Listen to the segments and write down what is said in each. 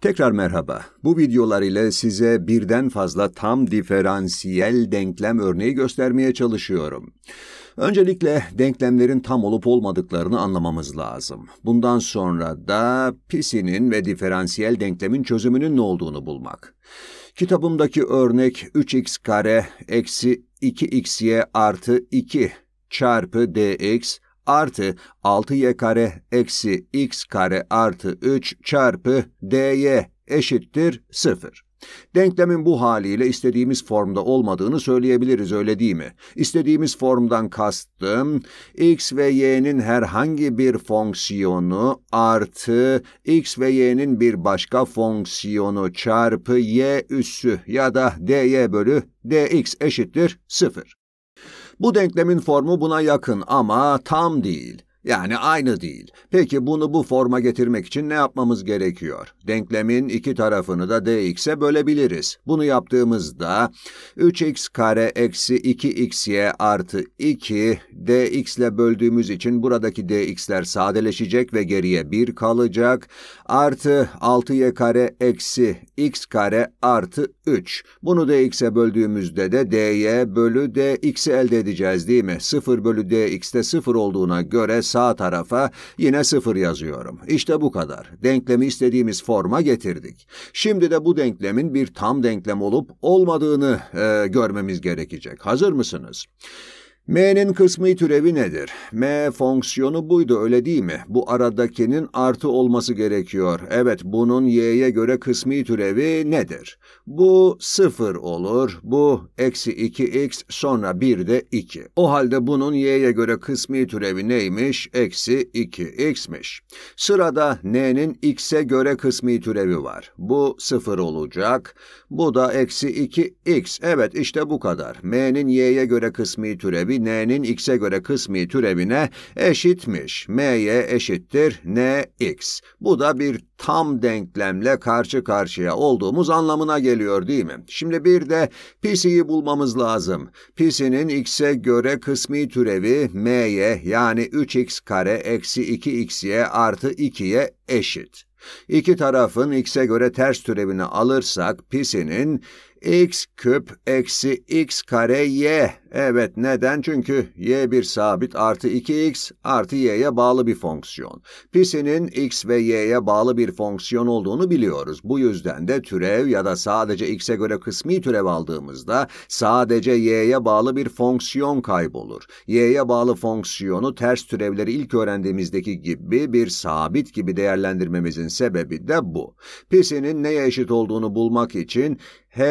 Tekrar merhaba. Bu videolar ile size birden fazla tam diferansiyel denklem örneği göstermeye çalışıyorum. Öncelikle denklemlerin tam olup olmadıklarını anlamamız lazım. Bundan sonra da pisinin ve diferansiyel denklemin çözümünün ne olduğunu bulmak. Kitabımdaki örnek 3x kare eksi 2xy artı 2 çarpı dx artı 6y kare eksi x kare artı 3 çarpı dy eşittir 0. Denklemin bu haliyle istediğimiz formda olmadığını söyleyebiliriz öyle değil mi? İstediğimiz formdan kastım x ve y'nin herhangi bir fonksiyonu artı x ve y'nin bir başka fonksiyonu çarpı y üssü ya da dy bölü dx eşittir 0. Bu denklemin formu buna yakın ama tam değil. Yani aynı değil. Peki bunu bu forma getirmek için ne yapmamız gerekiyor? Denklemin iki tarafını da dx'e bölebiliriz. Bunu yaptığımızda 3x kare eksi 2 xy artı 2 dx ile böldüğümüz için buradaki dx'ler sadeleşecek ve geriye 1 kalacak. Artı 6y kare eksi x kare artı 3. Bunu dx'e böldüğümüzde de dy bölü dx'i elde edeceğiz değil mi? 0 bölü dx'de 0 olduğuna göre sadeleşecek sağ tarafa yine sıfır yazıyorum. İşte bu kadar. Denklemi istediğimiz forma getirdik. Şimdi de bu denklemin bir tam denklem olup olmadığını e, görmemiz gerekecek. Hazır mısınız? M'nin kısmi türevi nedir? M fonksiyonu buydu öyle değil mi? Bu aradakinin artı olması gerekiyor. Evet bunun y'ye göre kısmi türevi nedir? Bu 0 olur. Bu eksi 2x sonra 1 de 2. O halde bunun y'ye göre kısmi türevi neymiş? Eksi 2x'miş. Sırada n'nin x'e göre kısmi türevi var. Bu 0 olacak. Bu da eksi 2x. Evet işte bu kadar. M'nin y'ye göre kısmi türevi n'nin x'e göre kısmi türevine eşitmiş. m'ye eşittir n x. Bu da bir tam denklemle karşı karşıya olduğumuz anlamına geliyor değil mi? Şimdi bir de pisi'yi bulmamız lazım. Pisi'nin x'e göre kısmi türevi m'ye yani 3x kare eksi 2x'ye artı 2'ye eşit. İki tarafın x'e göre ters türevini alırsak pisinin x küp eksi x kare y. Evet neden? Çünkü y bir sabit artı 2x artı y'ye bağlı bir fonksiyon. Pis'inin x ve y'ye bağlı bir fonksiyon olduğunu biliyoruz. Bu yüzden de türev ya da sadece x'e göre kısmi türev aldığımızda sadece y'ye bağlı bir fonksiyon kaybolur. y'ye bağlı fonksiyonu ters türevleri ilk öğrendiğimizdeki gibi bir sabit gibi değerlendirmemizin sebebi de bu. Pis'inin neye eşit olduğunu bulmak için H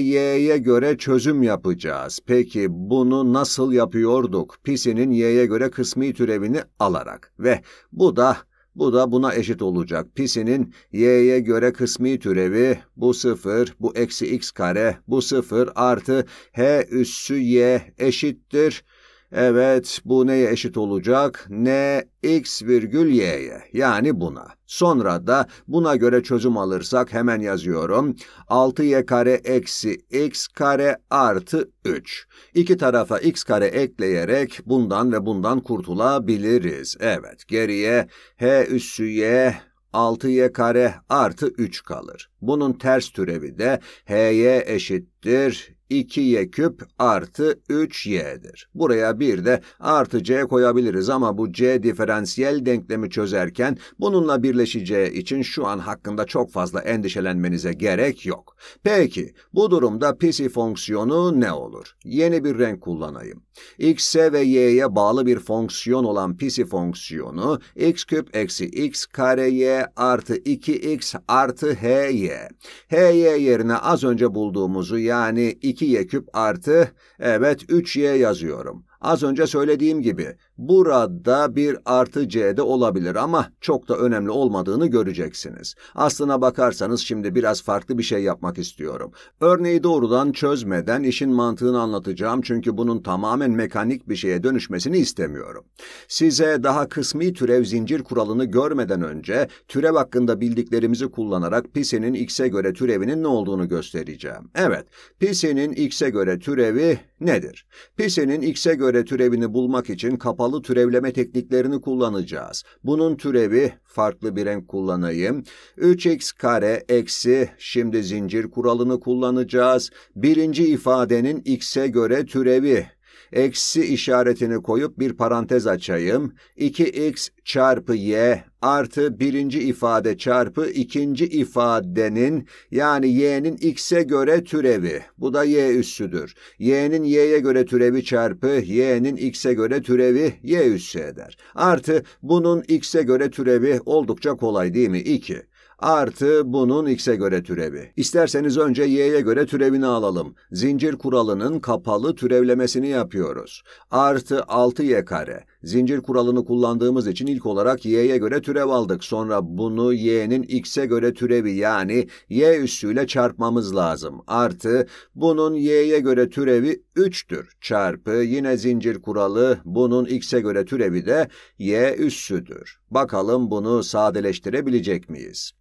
y'ye göre çözüm yapacağız. Peki bunu nasıl yapıyorduk? Pisinin Y'ye göre kısmi türevini alarak ve bu da bu da buna eşit olacak. Pisinin y'ye göre kısmi türevi bu 0, bu eksi x kare, bu 0 artı h üssü y eşittir. Evet, bu neye eşit olacak? Ne x virgül y'ye, yani buna. Sonra da buna göre çözüm alırsak hemen yazıyorum. 6y kare eksi x kare artı 3. İki tarafa x kare ekleyerek bundan ve bundan kurtulabiliriz. Evet, geriye h üssü y 6y kare artı 3 kalır. Bunun ters türevi de hy eşittir 2y küp artı 3y'dir. Buraya bir de artı c koyabiliriz ama bu c diferansiyel denklemi çözerken bununla birleşeceği için şu an hakkında çok fazla endişelenmenize gerek yok. Peki bu durumda psi fonksiyonu ne olur? Yeni bir renk kullanayım. x'e ve y'ye bağlı bir fonksiyon olan psi fonksiyonu x küp eksi x kare y artı 2x artı h y. H y yerine az önce bulduğumuzu yani 2 2y küp artı evet 3y yazıyorum. Az önce söylediğim gibi burada bir artı c de olabilir ama çok da önemli olmadığını göreceksiniz. Aslına bakarsanız şimdi biraz farklı bir şey yapmak istiyorum. Örneği doğrudan çözmeden işin mantığını anlatacağım çünkü bunun tamamen mekanik bir şeye dönüşmesini istemiyorum. Size daha kısmi türev zincir kuralını görmeden önce türev hakkında bildiklerimizi kullanarak pisinin x'e göre türevinin ne olduğunu göstereceğim. Evet, pisinin x'e göre türevi nedir? Pisinin x'e göre türevini bulmak için kapalı bağlı türevleme tekniklerini kullanacağız. Bunun türevi farklı bir renk kullanayım. 3x kare eksi şimdi zincir kuralını kullanacağız. Birinci ifadenin x'e göre türevi eksi işaretini koyup bir parantez açayım. 2x çarpı y artı birinci ifade çarpı ikinci ifadenin yani y'nin x'e göre türevi. Bu da y üssüdür. y'nin y'ye göre türevi çarpı y'nin x'e göre türevi y üssü eder. Artı bunun x'e göre türevi oldukça kolay değil mi? 2. Artı bunun x'e göre türevi. İsterseniz önce y'ye göre türevini alalım. Zincir kuralının kapalı türevlemesini yapıyoruz. Artı 6y kare Zincir kuralını kullandığımız için ilk olarak y'ye göre türev aldık. Sonra bunu y'nin x'e göre türevi yani y üssüyle çarpmamız lazım. Artı bunun y'ye göre türevi 3'tür. Çarpı yine zincir kuralı bunun x'e göre türevi de y üssüdür. Bakalım bunu sadeleştirebilecek miyiz?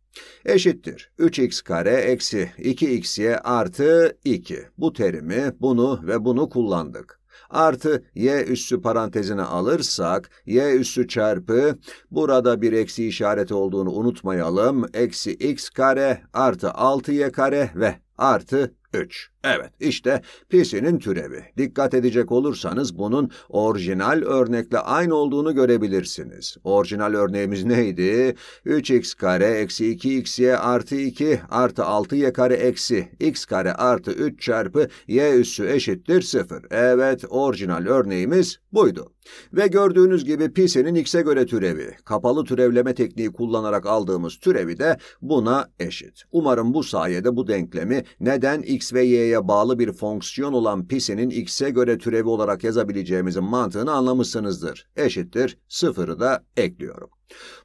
eşittir 3x kare eksi 2xy artı 2. Bu terimi, bunu ve bunu kullandık artı y üssü parantezine alırsak y üssü çarpı burada bir eksi işareti olduğunu unutmayalım. Eksi x kare artı 6y kare ve artı 3. Evet, işte pisinin türevi. Dikkat edecek olursanız bunun orijinal örnekle aynı olduğunu görebilirsiniz. Orijinal örneğimiz neydi? 3x kare eksi 2xy artı 2 artı 6y kare eksi x kare artı 3 çarpı y üssü eşittir 0. Evet, orijinal örneğimiz buydu. Ve gördüğünüz gibi pisinin x'e göre türevi. Kapalı türevleme tekniği kullanarak aldığımız türevi de buna eşit. Umarım bu sayede bu denklemi neden x ve y'ye P'ye bağlı bir fonksiyon olan pis'inin x'e göre türevi olarak yazabileceğimizin mantığını anlamışsınızdır. Eşittir, sıfırı da ekliyorum.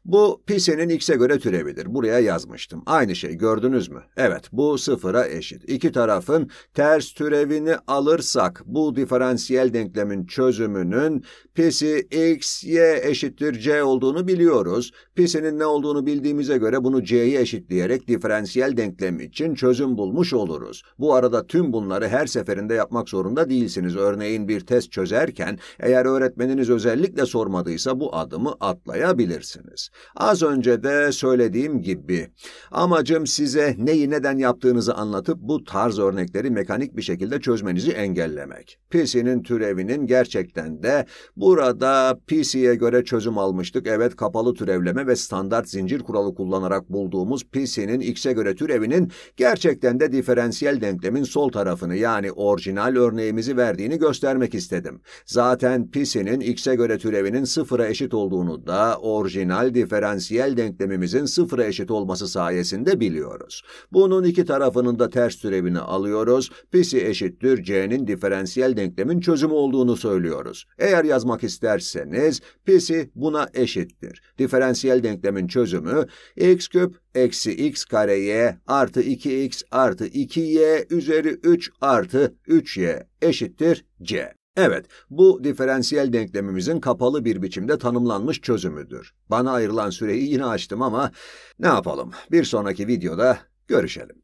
Bu pisenin x'e göre türevidir. Buraya yazmıştım. Aynı şey gördünüz mü? Evet bu sıfıra eşit. İki tarafın ters türevini alırsak bu diferansiyel denklemin çözümünün pisi x, y eşittir c olduğunu biliyoruz. Pisinin ne olduğunu bildiğimize göre bunu c'yi eşitleyerek diferansiyel denklem için çözüm bulmuş oluruz. Bu arada tüm bunları her seferinde yapmak zorunda değilsiniz. Örneğin bir test çözerken eğer öğretmeniniz özellikle sormadıysa bu adımı atlayabilirsiniz edeceksiniz. Az önce de söylediğim gibi amacım size neyi neden yaptığınızı anlatıp bu tarz örnekleri mekanik bir şekilde çözmenizi engellemek. PC'nin türevinin gerçekten de burada PC'ye göre çözüm almıştık. Evet kapalı türevleme ve standart zincir kuralı kullanarak bulduğumuz PC'nin x'e göre türevinin gerçekten de diferansiyel denklemin sol tarafını yani orijinal örneğimizi verdiğini göstermek istedim. Zaten PC'nin x'e göre türevinin sıfıra eşit olduğunu da orijinal orijinal diferansiyel denklemimizin sıfıra eşit olması sayesinde biliyoruz. Bunun iki tarafının da ters türevini alıyoruz. P'si eşittir c'nin diferansiyel denklemin çözümü olduğunu söylüyoruz. Eğer yazmak isterseniz p'si buna eşittir. Diferansiyel denklemin çözümü x küp eksi x kareye artı 2x artı 2y üzeri 3 artı 3y eşittir c. Evet, bu diferansiyel denklemimizin kapalı bir biçimde tanımlanmış çözümüdür. Bana ayrılan süreyi yine açtım ama ne yapalım? Bir sonraki videoda görüşelim.